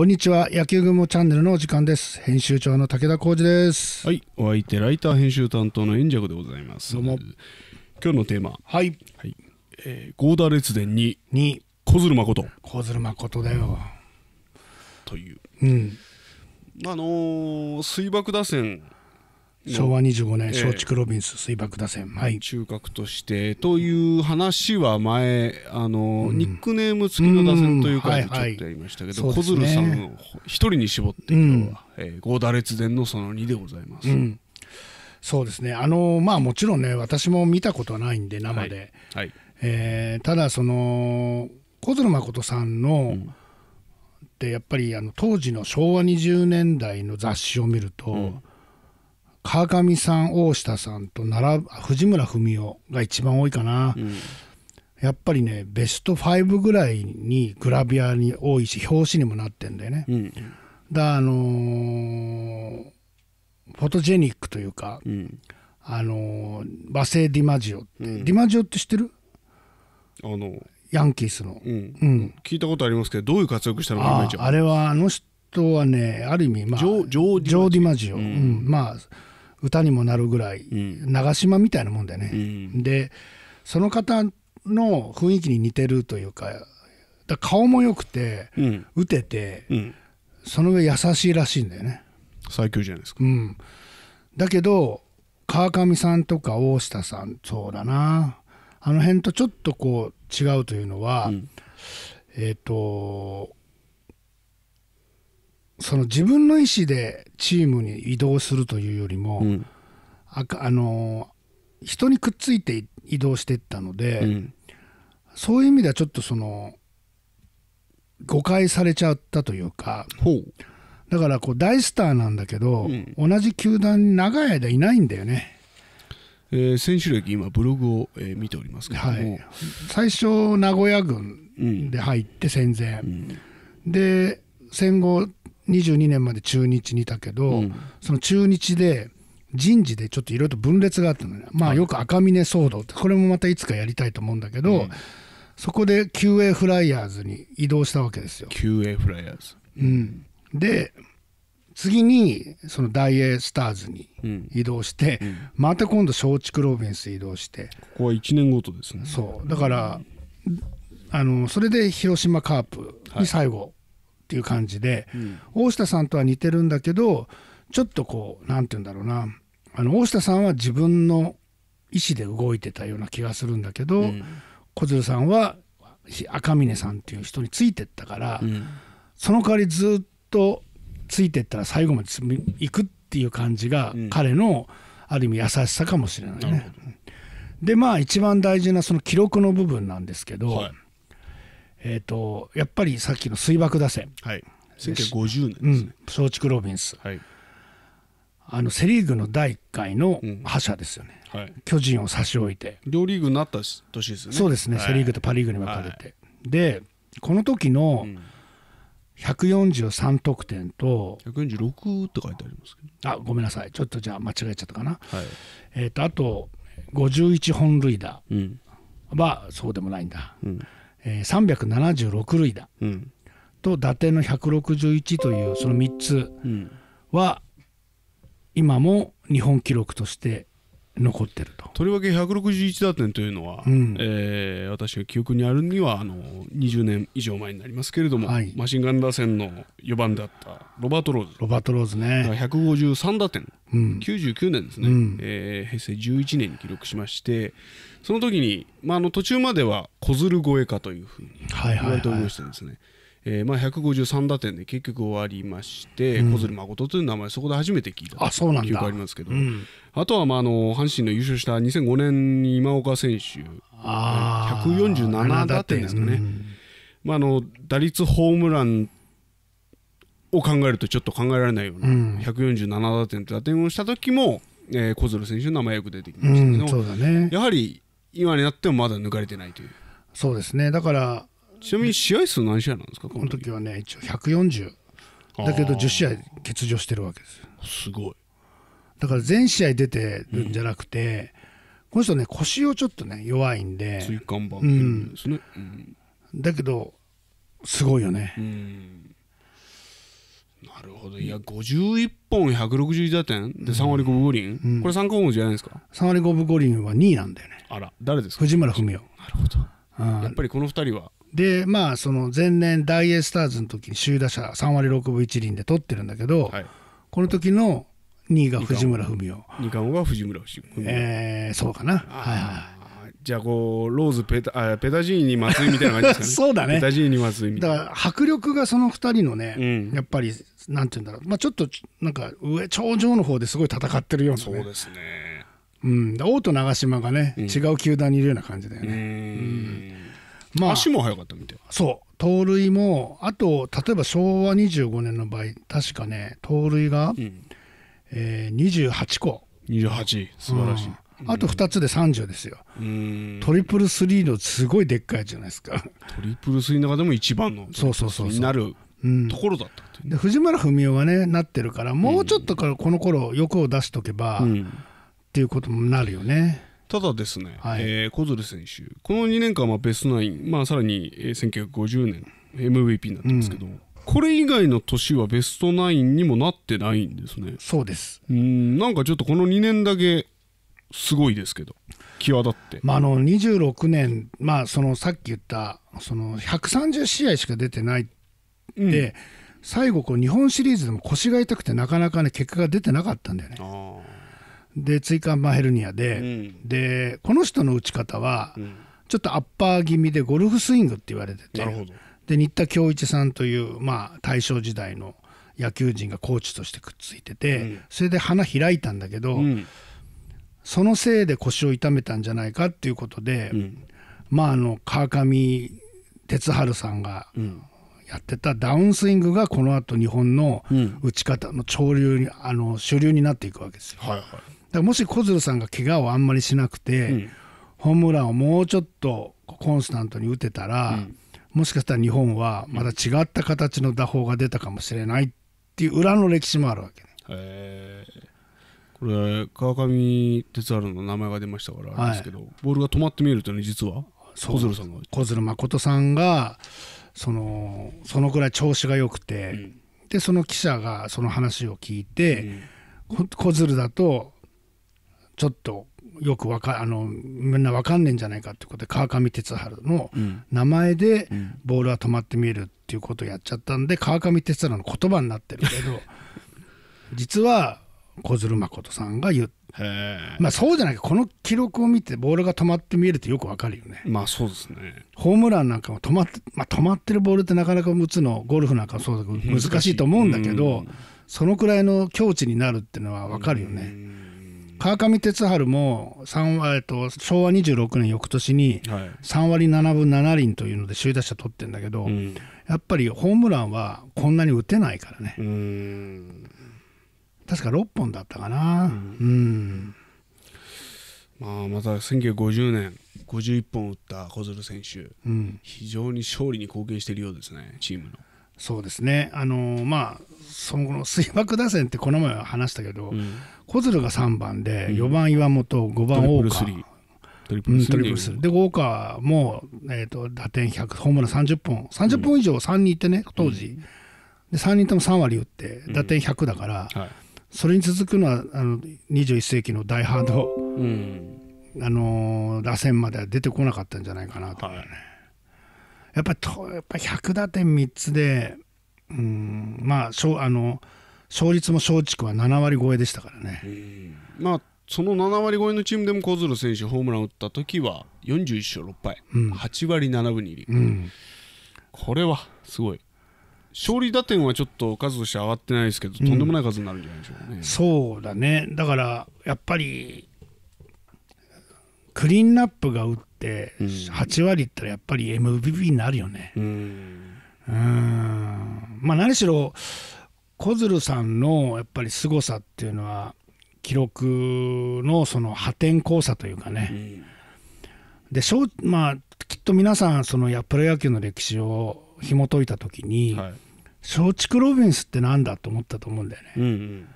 こんにちは野球雲チャンネルの時間です編集長の武田浩二ですはいお相手ライター編集担当の円尺でございますどうも今日のテーマはい、はいえー、ゴーダー列伝にに小鶴誠小鶴誠だよといううんあのー、水爆打線昭和25年、松竹ロビンス水爆打線、はい、中核としてという話は前あの、うん、ニックネーム付きの打線というか、でちょっとやりましたけど、小鶴さんを一人に絞って今日は、うんえー、ゴー列伝のその2でございます。うんそうですねあのまあもちろんね私も見たことはないんで生で、はいはい、えー、ただその小鶴誠さんの、うん、っやっぱりあの当時の昭和20年代の雑誌を見ると、うん、川上さん大下さんと並ぶ藤村文雄が一番多いかな、うん、やっぱりねベスト5ぐらいにグラビアに多いし表紙にもなってんだよね、うん、だあのー、フォトジェニックというか、うん、あのー、バディマジオって、ディマジオって知ってるあのヤンキースの、うん聞いたことありますけどどういう活躍したのかあれはあの人はねある意味まあジョーディマジオ、うんまあ歌にもなるぐらい、長島みたいなもんでね、うん、でその方の雰囲気に似てるというか顔も良くて、うん、打てて、うん、その上優しいらしいんだよね最強じゃないですか、うん、だけど川上さんとか大下さんそうだなあの辺とちょっとこう違うというのは、えっ、ー、とその自分の意思でチームに移動するというよりも、うん、ああの人にくっついて移動していったので、うん、そういう意味ではちょっとその誤解されちゃったというかだからこう大スターなんだけど、うん、同じ球団に長い間いないんだよね。えー、選手歴今ブログを、えー、見ておりますけども、はい、最初名古屋軍で入って戦前、で戦後22年まで中日にいたけど、うん、その中日で人事でちょっといろいろと分裂があったのまあ、よく赤嶺騒動ってこれもまたいつかやりたいと思うんだけど、うん、そこで QA フライヤーズに移動したわけですよ。QA フライヤーズ、うん、で次にその大英スターズに移動して、うんうん、また今度松竹ロビンス移動してここは1年ごとですねそうだからあのそれで広島カープに最後っていう感じで、うん、大下さんとは似てるんだけどちょっとこう何て言うんだろうなあの大下さんは自分の意思で動いてたような気がするんだけど、うん、小鶴さんは赤嶺さんっていう人についてったから、うん、その代わりずっとついてったら最後まで行くっていう感じが彼のある意味優しさかもしれないね。でまあ一番大事なその記録の部分なんですけど、はいえーと、やっぱりさっきの水爆打線、はい、1950年ですね、うん、松竹ロビンス、はい、あのセ・リーグの第1回の覇者ですよね、うんはい、巨人を差し置いて両リーグになった年ですねそうですね、はい、セ・リーグとパ・リーグに分かれて、でこの時の143得点と、146って書いてありますけどあごめんなさいちょっとじゃあ間違えちゃったかな、えーと、あと51本塁打は、そうでもないんだ、うんえ376塁打、と打点の161というその3つは、今も日本記録として残ってるととりわけ161打点というのは、うん、えー、私が記憶にあるにはあの20年以上前になりますけれども、はい、マシンガン打線の4番だったロバート・ローズロバート・ローズね153打点、うん、99年ですね、うん、えー、平成11年に記録しましてその時に、まあ、あの途中までは小鶴越えかというふうに言われておりましてですね、はいはいはいえー、まあ153打点で結局終わりまして、うん、小鶴誠という名前そこで初めて聞いたあそうなん記憶ありますけど、うん、あとはまああの阪神の優勝した2005年に今岡選手あ147打点ですかね、うん、まあ、あの打率ホームランを考えるとちょっと考えられないような、うん、147打点と打点をした時も、えー、小鶴選手の名前よく出てきましたけど、ね、やはり今になってもまだ抜かれてないという。そうですねだからちなみに試合数何試合なんですかこの時はね一応140だけど10試合欠場してるわけですすごいだから全試合出てるんじゃなくて、この人ね腰をちょっとね弱いんで椎間板ですね、だけどすごいよね、なるほどいや51本160打点で3割5分5厘、うんうん、これ3冠王じゃないですか3割5分5厘は2位なんだよねあら誰ですか藤村文雄なるほどやっぱりこの2人はでまあその前年大エスターズの時に首位打者3割6分1厘で取ってるんだけど、はい、この時の2位が藤村文雄二冠王が藤村文雄えー、そうかなはいはいじゃあこうローズペタあペタジーニ松井みたいな感じですかね そうだねペタジーニ松井みたいなだから迫力がその2人のね、うん、やっぱりなんて言うんだろう、まあ、ちょっとなんか上頂上の方ですごい戦ってるような、ね、そうですねうん、王と長嶋がね、うん、違う球団にいるような感じだよね。うんまあ、足も速かったみたいそう盗塁もあと例えば昭和25年の場合確かね盗塁が、うん、えー、28個28素晴らしい、うん、あと2つで30ですよ、うん、トリプルスリーのすごいでっかいじゃないですかトリプルスリーの中でも一番のそうそうそうになるところだったで藤村文雄がねなってるからもうちょっとからこの頃欲を出しとけば、っていうこともなるよねただですね、はい、えー、小鶴選手、この2年間はベストナイン、まあ、さらに1950年、MVP になってますけど、うん、これ以外の年はベストナインにもなってないんですね。そうですうんなんかちょっとこの2年だけすごいですけど際立って、まあ、あの26年、まあ、そのさっき言ったその130試合しか出てないって、うん、最後こ日本シリーズでも腰が痛くてなかなかね結果が出てなかったんだよね。で椎間板ヘルニアで、うん、でこの人の打ち方は、ちょっとアッパー気味でゴルフスイングって言われててで新田恭一さんという、まあ、大正時代の野球人がコーチとしてくっついてて、うん、それで花開いたんだけど、うん、そのせいで腰を痛めたんじゃないかっていうことで、うん、まああの川上哲治さんが、やってたダウンスイングがこのあと日本の打ち方の潮流に、あの主流になっていくわけですよ。はいはい、だからもし小鶴さんが怪我をあんまりしなくて、うん、ホームランをもうちょっとコンスタントに打てたら、うん、もしかしたら日本はまた違った形の打法が出たかもしれないっていう裏の歴史もあるわけね。これ川上哲治の名前が出ましたからあれですけど、はい、ボールが止まって見えるというのは実は小鶴さんが小鶴誠さんがそのそのぐらい調子が良くて、うん、でその記者がその話を聞いて、うん、小鶴だとちょっとよくわかあのみんなわかんねえんじゃないかってことで川上哲治の名前でボールは止まって見えるっていうことをやっちゃったんで川上哲治の言葉になってるけど 実は小鶴誠さんが言っまあそうじゃないけどこの記録を見てボールが止まって見えるってよくわかるよねまあそうですねホームランなんかも止まって,、まあ、止まってるボールってなかなか打つのゴルフなんかもそうだけど難しいと思うんだけど、そのくらいの境地になるっていうのはわかるよね、川上哲治も3割、えっと、昭和26年翌年に3割7分7厘というので首位打者取ってるんだけど、うん、やっぱりホームランはこんなに打てないからね。確か6本だったかな、うん、うん、まあ、また1950年51本打った小鶴選手、うん、非常に勝利に貢献しているようですねチームの。そうですね、あのー、まあ、その後水爆打線ってこの前話したけど、うん、小鶴が3番で、4番岩本、5番大川、トリプルスリうで、ウォーカーも、えーと、打点100、ホームラン30本、30本以上3人いてね、当時、で3人とも3割打って、打点100だから、うんはい、それに続くのはあの21世紀の大ハード、うん、あの螺旋までは出てこなかったんじゃないかなと、ねはい、やっぱとやっぱ100打点3つで、うん、まあしょあの勝率も松竹は7割超えでしたからね。うん、まあその7割超えのチームでも小鶴選手ホームラン打った時は41勝6敗、うん、8割7分2厘、うん、これはすごい勝利打点はちょっと数として上がってないですけど、とんでもない数になるんじゃないでしょうかね。そうだね、だからやっぱり、クリーンナップが打って、8割いったらやっぱり MVP になるよね。うん、うんまあ、何しろ、小鶴さんのやっぱり凄さっていうのは、記録のその破天荒さというかね。うん、でまあ、きっと皆さんそのやプロ野球の歴史を紐解いた時に、はい、松竹ロビンスってなんだと思ったと思うんだよね。うんうん、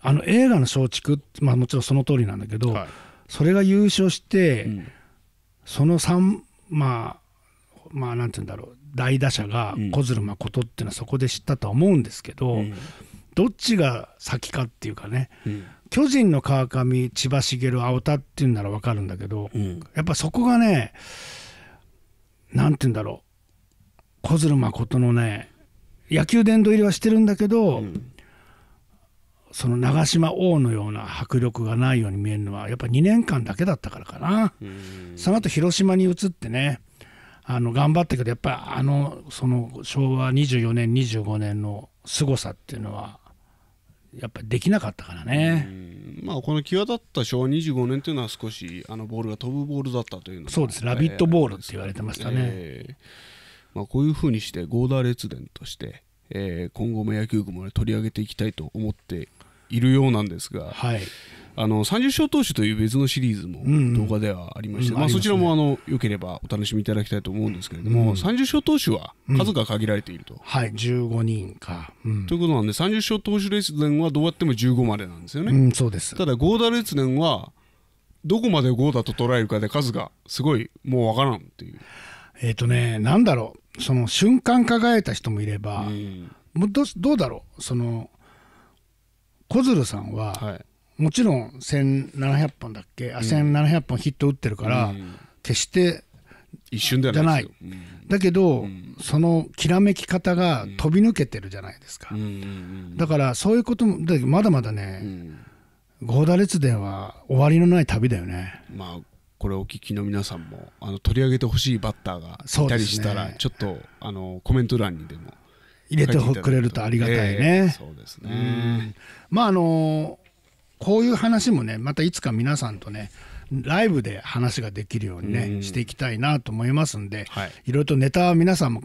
あの映画の松竹、まあ、もちろんその通りなんだけど、はい、それが優勝して、うん、その3まあまあなんて言うんだろう大打者が小鶴誠っていうのはそこで知ったとは思うんですけど、うん、どっちが先かっていうかね、うん、巨人の川上千葉茂青田っていうなら分かるんだけど、やっぱそこがね何て言うんだろう小鶴誠のね野球殿堂入りはしてるんだけど、うん、その長島王のような迫力がないように見えるのはやっぱ2年間だけだったからかな、うん、その後広島に移ってねあの頑張ったけどやっぱりあのその昭和24年25年の凄さっていうのはやっぱりできなかったからね、まあ、この際立った昭和25年っていうのは少しあのボールが飛ぶボールだったというのそうですラビットボールって言われてましたね。えーまあ、こういうふうにしてゴーダー列伝として、えー、今後も野球部も、ね、取り上げていきたいと思っているようなんですが、はい、あの30勝投手という別のシリーズも動画ではありまして、まあ、そちらもあの、よければお楽しみいただきたいと思うんですけれども、うん、30勝投手は数が限られていると。うん、はい、15人か、ということなんで、30勝投手列伝はどうやっても15までなんですよね。そうですただ、ゴーダ列伝はどこまで5だと捉えるかで数がすごいもう分からんっていう。えっ、ー、とね、なんだろう、その瞬間輝いた人もいれば、うん、どどうだろうその小鶴さんは、はい、もちろん1700本だっけ、うん、1700本ヒット打ってるから、うん、決して一瞬ではないだけど、うん、そのきらめき方が飛び抜けてるじゃないですか、だからそういうこともまだまだね、うん、ゴーダ列伝は終わりのない旅だよねまあこれお聞きの皆さんもあの取り上げてほしいバッターがいたりしたら、ね、ちょっとあのコメント欄にでも入れてくれるとありがたいね。えー、そうですねまああのこういう話もねまたいつか皆さんとねライブで話ができるようにね、していきたいなと思いますんで、はい、いろいろとネタは皆さんも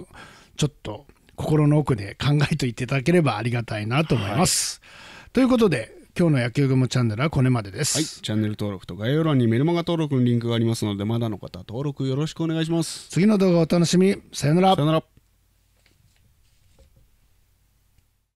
ちょっと心の奥で考えていただければありがたいなと思います。はい、ということで今日の野球雲チャンネルはこれまでです、はい、チャンネル登録と概要欄にメルマガ登録のリンクがありますのでまだの方登録よろしくお願いします次の動画お楽しみさよならさよなら